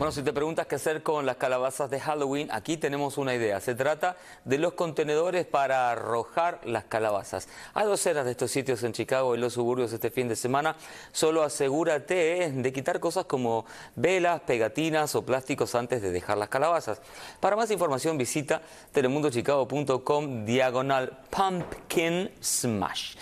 Bueno, si te preguntas qué hacer con las calabazas de Halloween, aquí tenemos una idea. Se trata de los contenedores para arrojar las calabazas. Hay docenas de estos sitios en Chicago y los suburbios este fin de semana. Solo asegúrate de quitar cosas como velas, pegatinas o plásticos antes de dejar las calabazas. Para más información visita telemundochicago.com diagonal pumpkin smash.